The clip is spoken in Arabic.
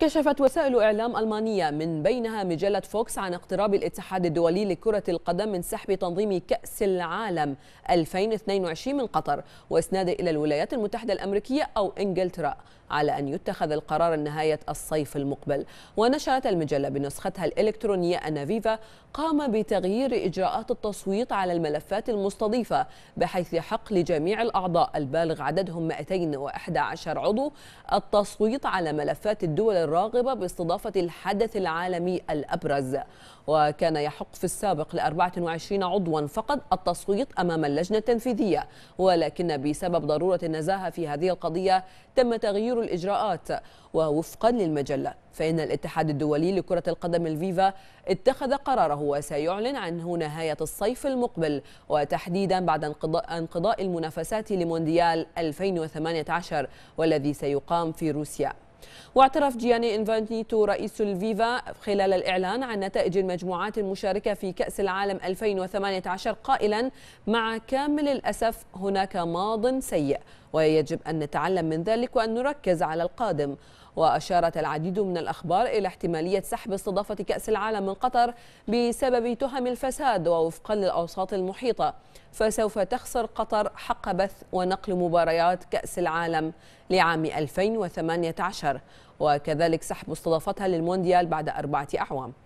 كشفت وسائل إعلام ألمانية من بينها مجلة فوكس عن اقتراب الاتحاد الدولي لكرة القدم من سحب تنظيم كأس العالم 2022 من قطر وإسناده إلى الولايات المتحدة الأمريكية أو إنجلترا على أن يتخذ القرار نهاية الصيف المقبل ونشرت المجلة بنسختها الإلكترونية أن فيفا قام بتغيير إجراءات التصويت على الملفات المستضيفة بحيث يحق لجميع الأعضاء البالغ عددهم 211 عضو التصويت على ملفات الدول الراغبة باستضافة الحدث العالمي الأبرز وكان يحق في السابق ل 24 عضوا فقط التصويت أمام اللجنة التنفيذية ولكن بسبب ضرورة النزاهة في هذه القضية تم تغيير الإجراءات ووفقا للمجلة فإن الاتحاد الدولي لكرة القدم الفيفا اتخذ قراره وسيعلن عنه نهاية الصيف المقبل وتحديدا بعد انقضاء المنافسات لمونديال 2018 والذي سيقام في روسيا واعترف جياني إنفانتيتو رئيس الفيفا خلال الإعلان عن نتائج المجموعات المشاركة في كأس العالم 2018 قائلا مع كامل الأسف هناك ماض سيء ويجب أن نتعلم من ذلك وأن نركز على القادم وأشارت العديد من الأخبار إلى احتمالية سحب استضافة كأس العالم من قطر بسبب تهم الفساد ووفقا للأوساط المحيطة فسوف تخسر قطر حق بث ونقل مباريات كأس العالم لعام 2018 وكذلك سحب استضافتها للمونديال بعد أربعة أعوام